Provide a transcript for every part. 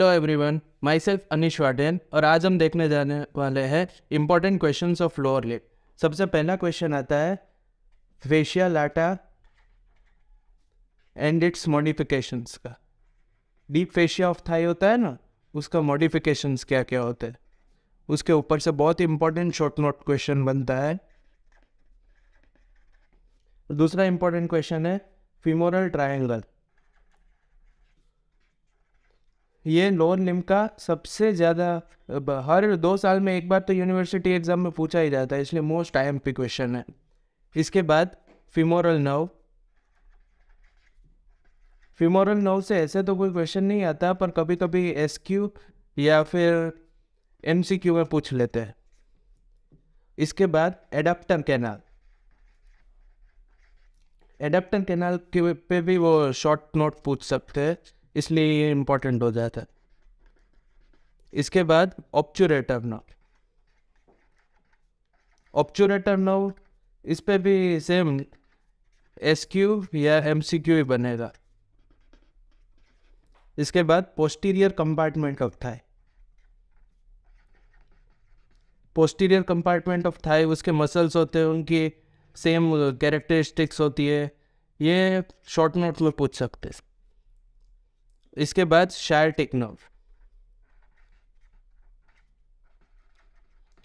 hello everyone myself Anish Waden और आज हम देखने जाने वाले हैं important question of lower lip सबसे पहला क्वेश्चन आता है fascia lata and its modifications का डीप फेशिया ऑफ थाई होता है ना उसका मॉडिफिकेशंस क्या क्या होते हैं उसके ऊपर से बहुत इंपॉर्टेंट शॉर्ट नोट क्वेश्चन बनता है दूसरा इंपॉर्टेंट क्वेश्चन है फिमोरल ट्राइंगल ये लोअर लिम्ब का सबसे ज़्यादा हर दो साल में एक बार तो यूनिवर्सिटी एग्ज़ाम में पूछा ही जाता है इसलिए most I M P question है इसके बाद फिमोरल नव फिमोरल नव से ऐसे तो कोई क्वेश्चन नहीं आता पर कभी कभी एस क्यू या फिर एम सी क्यू में पूछ लेते हैं इसके बाद एडाप्टर कैनाल एडाप्टर कैनाल के पे भी वो शॉर्ट नोट पूछ सकते हैं इसलिए ये इम्पोर्टेंट हो जाता है इसके बाद ऑप्चुरेटर नाव ऑप्चुरेटर नाव इस पर भी सेम एस क्यू या एम सी क्यू ही बनेगा इसके बाद posterior compartment of thigh posterior compartment of thigh उसके मसल्स होते हैं उनकी सेम कैरेक्टरिस्टिक्स होती है ये शॉर्ट नोट्स में पूछ सकते हैं इसके बाद शायर टेक्नोव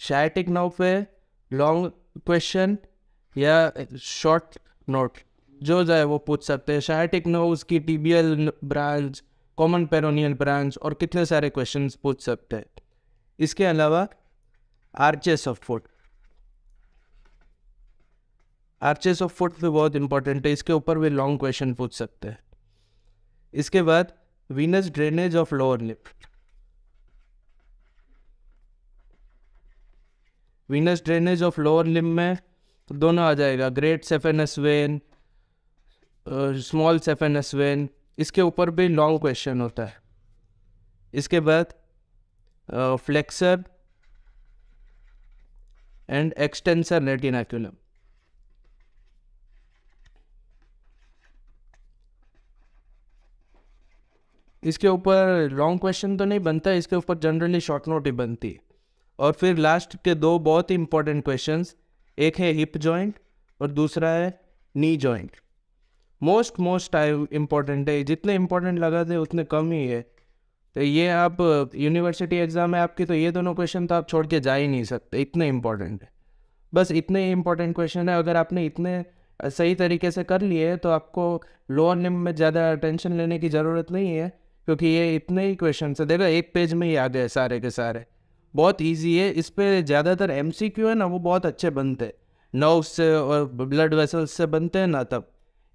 शायर टेक्नोव पे लॉन्ग क्वेश्चन या शॉर्ट नोट जो जाए वो पूछ सकते हैं शायर टेक्नोव उसकी tibial branch common peroneal branch और कितने सारे क्वेश्चन पूछ सकते हैं इसके अलावा arches of foot arches of foot भी बहुत इंपॉर्टेंट है इसके ऊपर भी लॉन्ग क्वेश्चन पूछ सकते हैं इसके बाद venous drainage of lower lip venous drainage of lower limb में तो दोनों आ जाएगा great saphenous vein small saphenous vein इसके ऊपर भी लॉन्ग क्वेश्चन होता है इसके बाद फ्लेक्सर एंड एक्सटेंसर रेटिनाक्यूलम इसके ऊपर लॉन्ग क्वेश्चन तो नहीं बनता है इसके ऊपर जनरली शॉर्ट नोट ही बनती है और फिर लास्ट के दो बहुत ही इंपॉर्टेंट क्वेश्चन एक है हिप जॉइंट और दूसरा है knee joint most most I important है जितने इम्पॉर्टेंट लगा थे उतने कम ही है तो ये आप यूनिवर्सिटी एग्ज़ाम है आपकी तो ये दोनों क्वेश्चन तो आप छोड़ के जा ही नहीं सकते इतने इम्पॉर्टेंट है बस इतने ही इम्पॉर्टेंट क्वेश्चन है अगर आपने इतने सही तरीके से कर लिए तो आपको लोअर लिम में ज़्यादा टेंशन लेने की ज़रूरत नहीं है क्योंकि ये इतने ही क्वेश्चन है देखो एक पेज में ही आ गए सारे के सारे बहुत ईजी है इस पर ज़्यादातर एम सी है ना वो बहुत अच्छे बनते हैं नर्व्स से और ब्लड वेसल्स से बनते हैं ना तब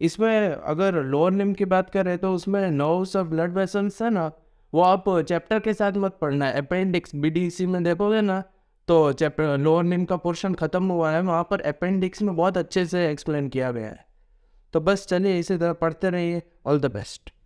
इसमें अगर लोअर लिम की बात करें तो उसमें नर्व्स और ब्लड वेसल्स है ना वो आप चैप्टर के साथ मत पढ़ना है अपेंडिक्स बी में देखोगे ना तो चैप्टर लोअर लिम का पोर्शन ख़त्म हुआ है वहाँ पर अपेंडिक्स में बहुत अच्छे से एक्सप्लेन किया गया है तो बस चलिए इसी तरह पढ़ते रहिए ऑल द बेस्ट